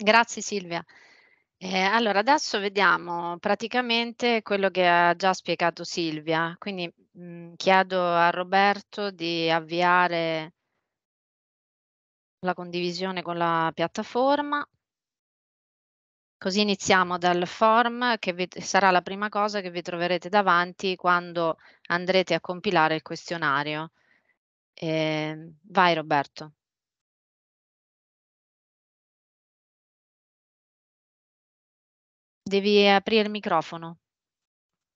Grazie Silvia. Eh, allora, adesso vediamo praticamente quello che ha già spiegato Silvia, quindi mh, mm, chiedo a Roberto di avviare la condivisione con la piattaforma, così iniziamo dal form che vi, sarà la prima cosa che vi troverete davanti quando andrete a compilare il questionario. Eh, vai Roberto. Devi aprire il microfono.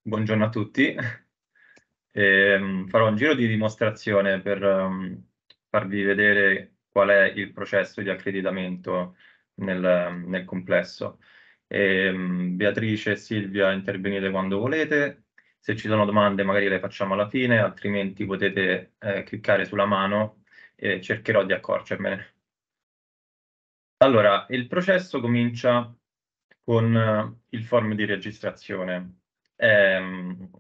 Buongiorno a tutti. Eh, farò un giro di dimostrazione per um, farvi vedere qual è il processo di accreditamento nel, nel complesso. Eh, Beatrice e Silvia intervenite quando volete. Se ci sono domande magari le facciamo alla fine, altrimenti potete eh, cliccare sulla mano e cercherò di accorgermene. Allora, il processo comincia con eh, il form di registrazione. È ehm,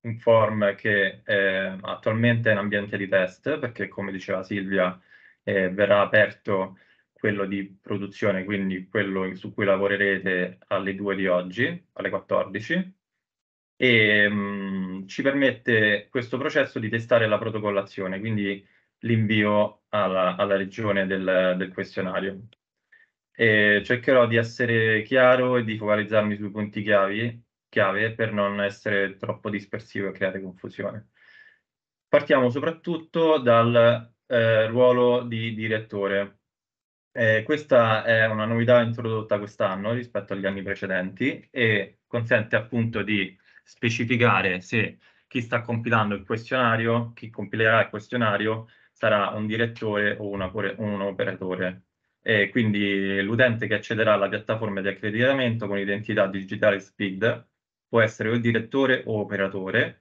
un form che è eh, attualmente è in ambiente di test perché, come diceva Silvia, eh, verrà aperto quello di produzione, quindi quello su cui lavorerete alle 2 di oggi, alle 14, e mh, ci permette questo processo di testare la protocollazione, quindi l'invio alla, alla regione del, del questionario. E cercherò di essere chiaro e di focalizzarmi sui punti chiavi, chiave per non essere troppo dispersivo e creare confusione. Partiamo soprattutto dal eh, ruolo di direttore. Eh, questa è una novità introdotta quest'anno rispetto agli anni precedenti e consente appunto di specificare se chi sta compilando il questionario, chi compilerà il questionario, sarà un direttore o una, un operatore e quindi l'utente che accederà alla piattaforma di accreditamento con identità digitale SPID può essere o direttore o operatore.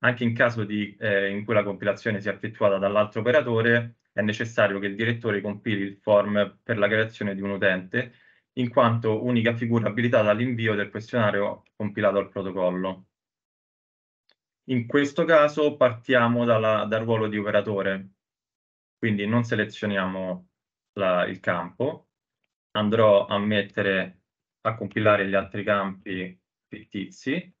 Anche in caso di, eh, in cui la compilazione sia effettuata dall'altro operatore, è necessario che il direttore compili il form per la creazione di un utente, in quanto unica figura abilitata all'invio del questionario compilato al protocollo. In questo caso partiamo dalla, dal ruolo di operatore, quindi non selezioniamo la, il campo, andrò a mettere, a compilare gli altri campi fittizi,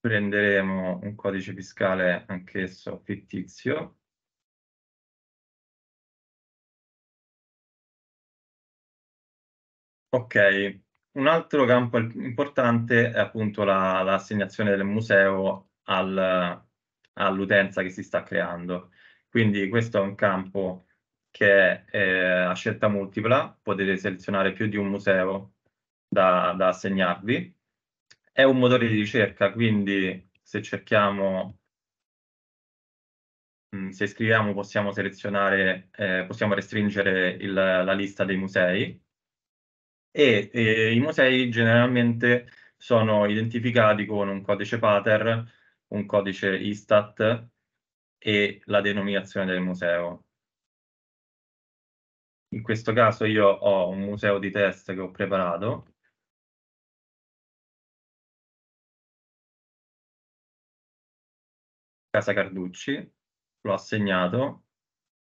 prenderemo un codice fiscale anch'esso fittizio Ok, un altro campo importante è appunto l'assegnazione la, del museo al, all'utenza che si sta creando. Quindi questo è un campo che è eh, a scelta multipla, potete selezionare più di un museo da, da assegnarvi. È un motore di ricerca, quindi se cerchiamo mm, se scriviamo possiamo selezionare, eh, possiamo restringere il, la lista dei musei e, e i musei generalmente sono identificati con un codice pater, un codice ISTAT e la denominazione del museo. In questo caso io ho un museo di test che ho preparato Casa Carducci, l'ho assegnato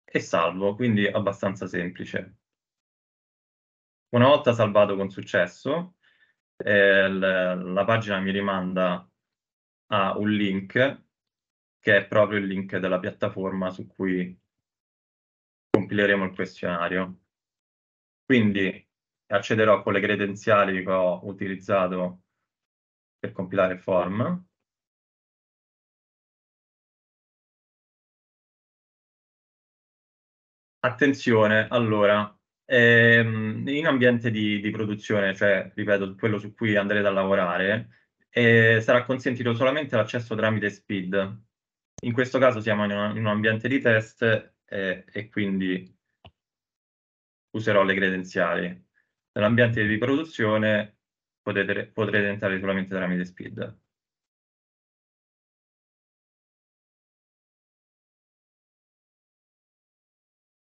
e salvo, quindi abbastanza semplice. Una volta salvato con successo, eh, l- la pagina mi rimanda a un link che è proprio il link della piattaforma su cui compileremo il questionario. Quindi accederò con le credenziali che ho utilizzato per compilare il form. Attenzione, allora, ehm, in ambiente di, di, produzione, cioè, ripeto, quello su cui andrete a lavorare, eh, sarà consentito solamente l'accesso tramite SPID. In questo caso siamo in, una, in un ambiente di test eh, e quindi userò le credenziali. Nell'ambiente di produzione potete, potrete entrare solamente tramite SPID.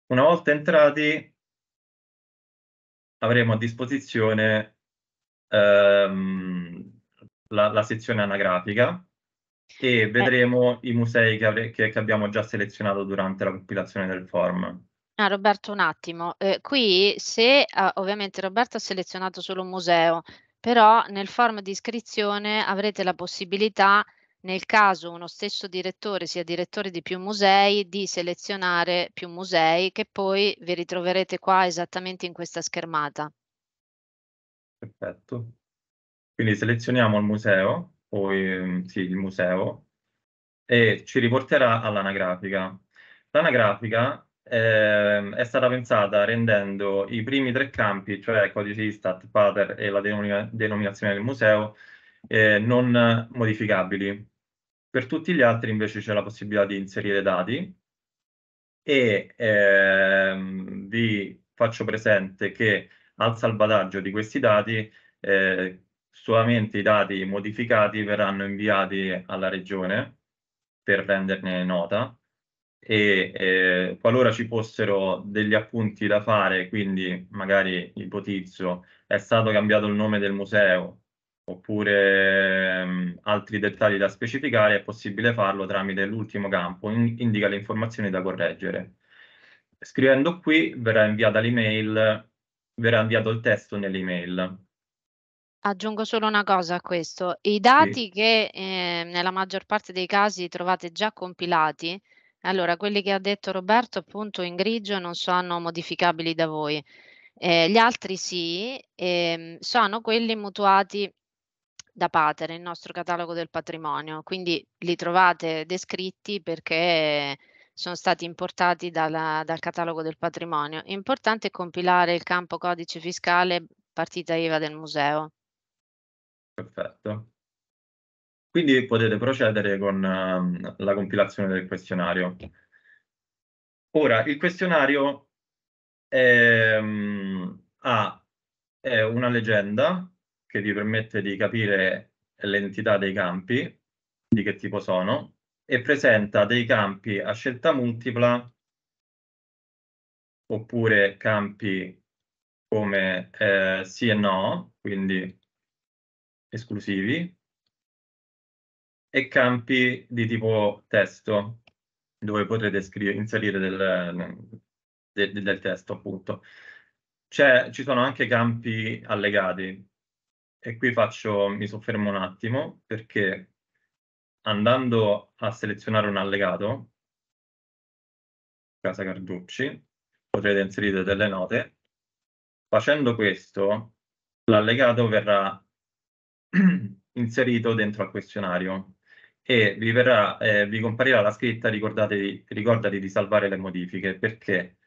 Una volta entrati avremo a disposizione ehm, la, la, sezione anagrafica e vedremo eh. i musei che, che, che abbiamo già selezionato durante la compilazione del form. Ah, Roberto, un attimo. Eh, qui se ah, ovviamente Roberto ha selezionato solo un museo, però nel form di iscrizione avrete la possibilità nel caso uno stesso direttore sia direttore di più musei, di selezionare più musei che poi vi ritroverete qua esattamente in questa schermata. Perfetto. Quindi selezioniamo il museo, poi ehm, sì, il museo, e ci riporterà all'anagrafica. L'anagrafica eh, è stata pensata rendendo i primi tre campi, cioè codice Istat, Pater e la denom denominazione del museo, eh, non modificabili. Per tutti gli altri invece c'è la possibilità di inserire dati e ehm, vi faccio presente che al salvataggio di questi dati eh, solamente i dati modificati verranno inviati alla regione per renderne nota e eh, qualora ci fossero degli appunti da fare, quindi magari ipotizzo è stato cambiato il nome del museo oppure mh, ehm, altri dettagli da specificare, è possibile farlo tramite l'ultimo campo, in, indica le informazioni da correggere. Scrivendo qui verrà inviata l'email, verrà inviato il testo nell'email. Aggiungo solo una cosa a questo, i dati sì. che eh, nella maggior parte dei casi trovate già compilati, allora quelli che ha detto Roberto appunto in grigio non sono modificabili da voi, eh, gli altri sì, ehm, sono quelli mutuati da Pater, il nostro catalogo del patrimonio, quindi li trovate descritti perché sono stati importati dalla, dal catalogo del patrimonio. È importante compilare il campo codice fiscale partita IVA del museo. Perfetto. Quindi potete procedere con um, la compilazione del questionario. Ora, il questionario è, um, ha è una leggenda che vi permette di capire l'entità dei campi, di che tipo sono, e presenta dei campi a scelta multipla oppure campi come eh, sì e no, quindi esclusivi, e campi di tipo testo, dove potrete inserire del, del, del testo appunto. ci sono anche campi allegati, e qui faccio, mi soffermo un attimo perché andando a selezionare un allegato, Casa Carducci, potrete inserire delle note. Facendo questo, l'allegato verrà inserito dentro al questionario e vi, verrà, eh, vi comparirà la scritta ricordatevi, ricordati di salvare le modifiche perché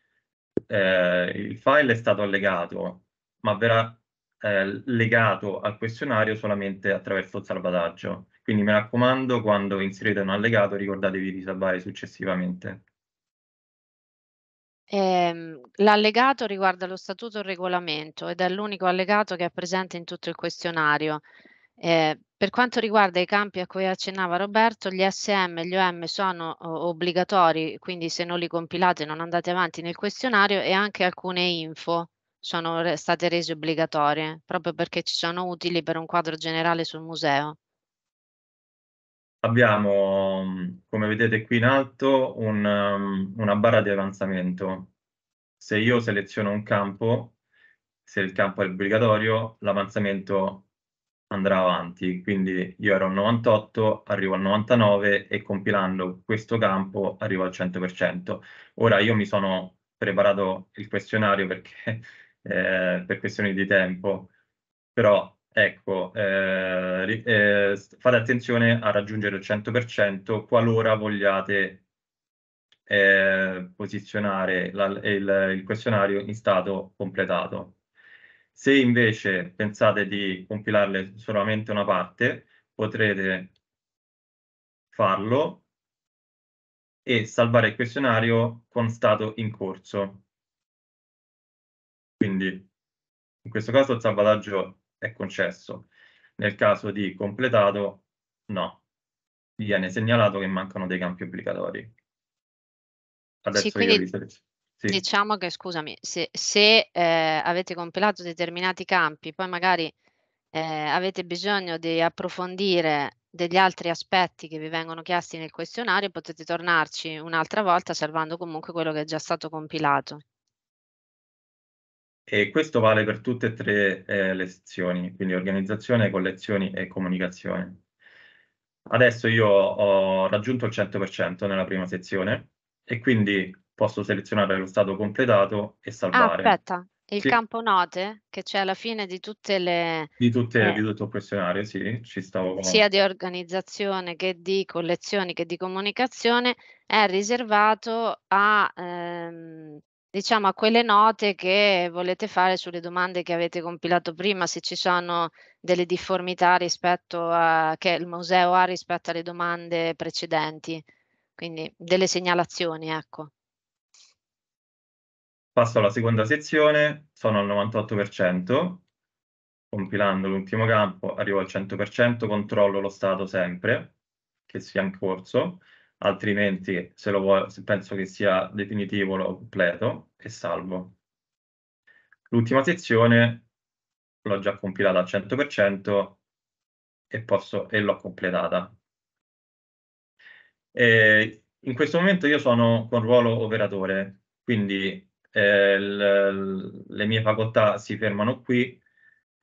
eh, il file è stato allegato ma verrà eh, legato al questionario solamente attraverso il salvataggio. Quindi mi raccomando, quando inserite un allegato ricordatevi di salvare successivamente. Eh, l'allegato riguarda lo statuto e il regolamento ed è l'unico allegato che è presente in tutto il questionario. Eh, per quanto riguarda i campi a cui accennava Roberto, gli SM e gli OM sono obbligatori, quindi se non li compilate non andate avanti nel questionario e anche alcune info sono state rese obbligatorie, proprio perché ci sono utili per un quadro generale sul museo. Abbiamo, mm, come vedete qui in alto, un, um, una barra di avanzamento. Se io seleziono un campo, se il campo è obbligatorio, l'avanzamento andrà avanti. Quindi io ero al 98, arrivo al 99 e compilando questo campo arrivo al 100%. Ora io mi sono preparato il questionario perché eh, per questioni di tempo, però ecco, eh, eh, fate attenzione a raggiungere il 100% qualora vogliate eh, posizionare la, il, il questionario in stato completato. Se invece pensate di compilarle solamente una parte, potrete farlo e salvare il questionario con stato in corso. Quindi in questo caso il salvataggio è concesso, nel caso di completato no, viene segnalato che mancano dei campi obbligatori. Adesso sì, quindi... Sì. Diciamo che, scusami, se, se eh, avete compilato determinati campi, poi magari eh, avete bisogno di approfondire degli altri aspetti che vi vengono chiesti nel questionario, potete tornarci un'altra volta salvando comunque quello che è già stato compilato. E questo vale per tutte e tre eh, le sezioni, quindi organizzazione, collezioni e comunicazione. Adesso io ho raggiunto il 100% nella prima sezione e quindi posso selezionare lo stato completato e ah, salvare. Ah, aspetta, il sì. campo note che c'è alla fine di tutte le... Di, tutte, eh. di tutto il questionario, sì, ci stavo... Sia di organizzazione che di collezioni che di comunicazione è riservato a... Ehm, diciamo a quelle note che volete fare sulle domande che avete compilato prima, se ci sono delle difformità rispetto a, che il museo ha rispetto alle domande precedenti, quindi delle segnalazioni, ecco. Passo alla seconda sezione, sono al 98%, compilando l'ultimo campo arrivo al 100%, controllo lo stato sempre, che sia in corso, altrimenti se lo vuole, se penso che sia definitivo lo completo e salvo. L'ultima sezione l'ho già compilata al 100% e, e l'ho completata. E in questo momento io sono con ruolo operatore, quindi eh, le mie facoltà si fermano qui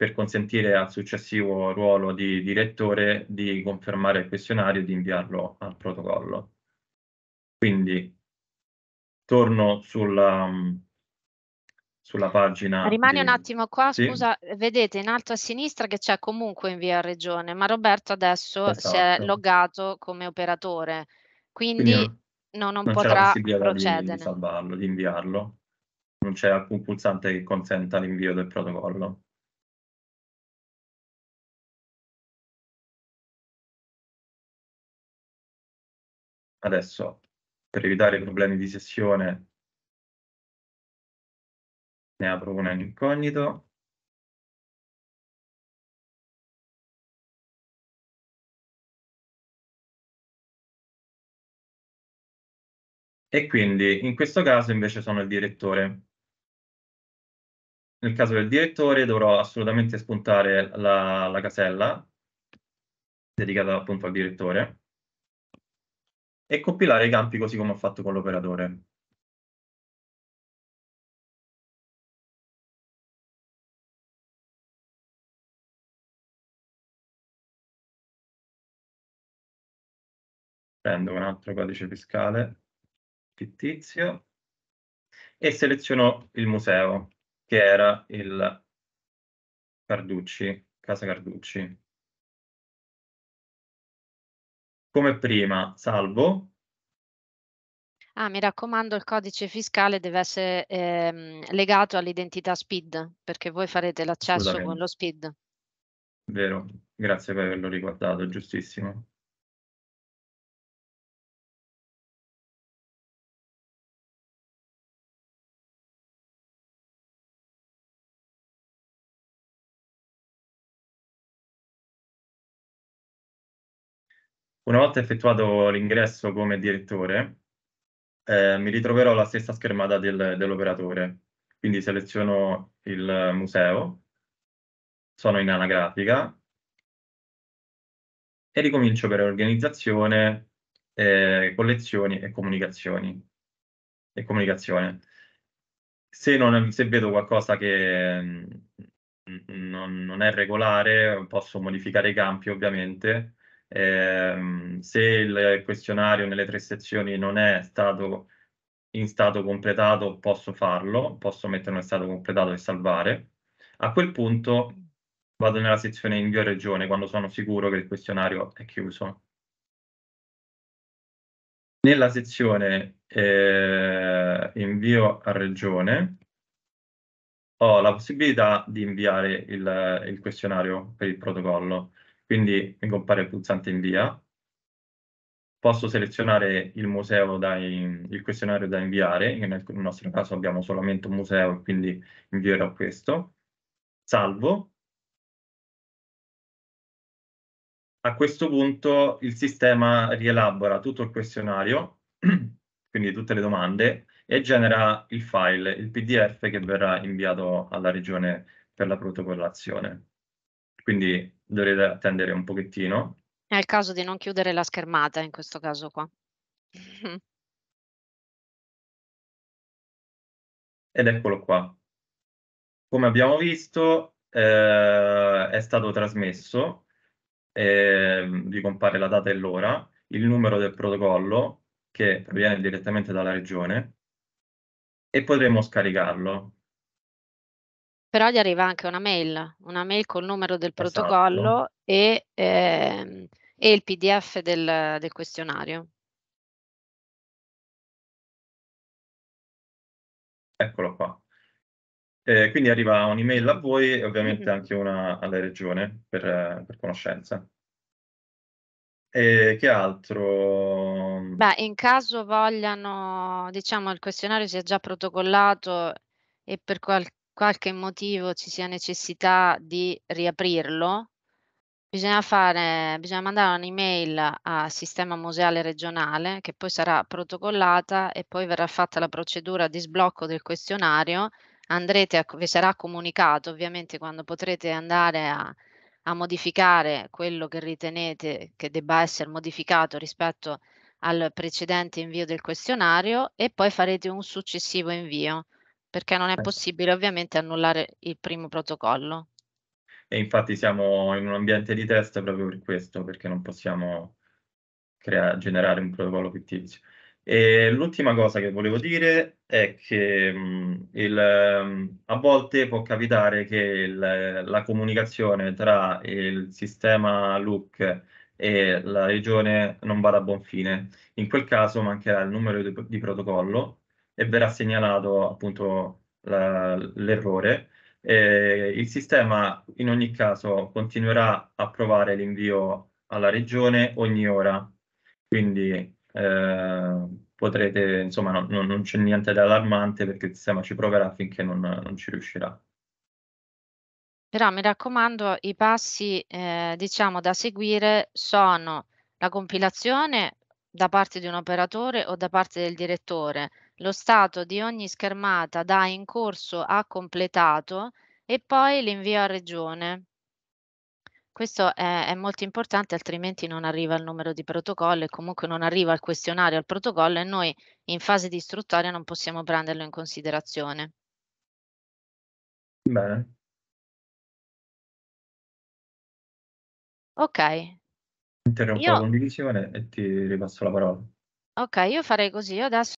per consentire al successivo ruolo di direttore di confermare il questionario e di inviarlo al protocollo. Quindi torno sulla, sulla pagina. Rimani di... un attimo qua, sì? scusa, vedete in alto a sinistra che c'è comunque invia regione, ma Roberto adesso esatto. si è loggato come operatore, quindi, quindi no, non, non potrà procedere. Di, di salvarlo, di inviarlo. Non c'è alcun pulsante che consenta l'invio del protocollo. adesso per evitare problemi di sessione ne apro una in incognito. E quindi in questo caso invece sono il direttore. Nel caso del direttore dovrò assolutamente spuntare la, la casella dedicata appunto al direttore e compilare i campi così come ho fatto con l'operatore. Prendo un altro codice fiscale fittizio e seleziono il museo, che era il Carducci, Casa Carducci. come prima, salvo. Ah, mi raccomando, il codice fiscale deve essere ehm, legato all'identità SPID, perché voi farete l'accesso con lo SPID. Vero, grazie per averlo ricordato, giustissimo. Una volta effettuato l'ingresso come direttore, eh, mi ritroverò la stessa schermata del, dell'operatore. Quindi seleziono il museo, sono in anagrafica e ricomincio per organizzazione, eh, collezioni e comunicazioni. E comunicazione. Se, non, se vedo qualcosa che mm, mm, non, non è regolare, posso modificare i campi ovviamente eh, se il questionario nelle tre sezioni non è stato in stato completato, posso farlo, posso metterlo in stato completato e salvare. A quel punto vado nella sezione invio regione quando sono sicuro che il questionario è chiuso. Nella sezione eh, invio a regione ho la possibilità di inviare il, il questionario per il protocollo quindi mi compare il pulsante invia, posso selezionare il museo da in, il questionario da inviare, nel nostro caso abbiamo solamente un museo, quindi invierò questo, salvo. A questo punto il sistema rielabora tutto il questionario, quindi tutte le domande, e genera il file, il PDF che verrà inviato alla regione per la protocollazione quindi dovrete attendere un pochettino. È il caso di non chiudere la schermata in questo caso qua. Ed eccolo qua. Come abbiamo visto, eh, è stato trasmesso, eh, vi compare la data e l'ora, il numero del protocollo che proviene direttamente dalla regione e potremo scaricarlo però gli arriva anche una mail, una mail col numero del esatto. protocollo esatto. e, ehm, e, il PDF del, del questionario. Eccolo qua. Eh, quindi arriva un'email a voi e ovviamente mm-hmm. anche una alla regione per, per conoscenza. E che altro? Beh, in caso vogliano, diciamo, il questionario sia già protocollato e per qualche qualche motivo ci sia necessità di riaprirlo, Bisogna, fare, bisogna mandare un'email al sistema museale regionale che poi sarà protocollata e poi verrà fatta la procedura di sblocco del questionario. Andrete a, vi sarà comunicato ovviamente quando potrete andare a, a modificare quello che ritenete che debba essere modificato rispetto al precedente invio del questionario e poi farete un successivo invio perché non è ecco. possibile ovviamente annullare il primo protocollo. E infatti siamo in un ambiente di test proprio per questo, perché non possiamo crea- generare un protocollo fittizio. E l'ultima cosa che volevo dire è che mh, mm, il, mm, a volte può capitare che il, la comunicazione tra il sistema LUC e la regione non vada a buon fine. In quel caso mancherà il numero di, di protocollo e verrà segnalato appunto l'errore. Eh, il sistema in ogni caso continuerà a provare l'invio alla regione ogni ora, quindi eh, potrete, insomma, no, no, non c'è niente di allarmante perché il sistema ci proverà finché non, non ci riuscirà. Però mi raccomando, i passi eh, diciamo da seguire sono la compilazione da parte di un operatore o da parte del direttore lo stato di ogni schermata da in corso a completato e poi l'invio a regione. Questo è, è, molto importante, altrimenti non arriva il numero di protocollo e comunque non arriva il questionario al protocollo e noi in fase di istruttoria non possiamo prenderlo in considerazione. Bene. Ok. Interrompo io... la condivisione e ti ripasso la parola. Ok, io farei così. Io adesso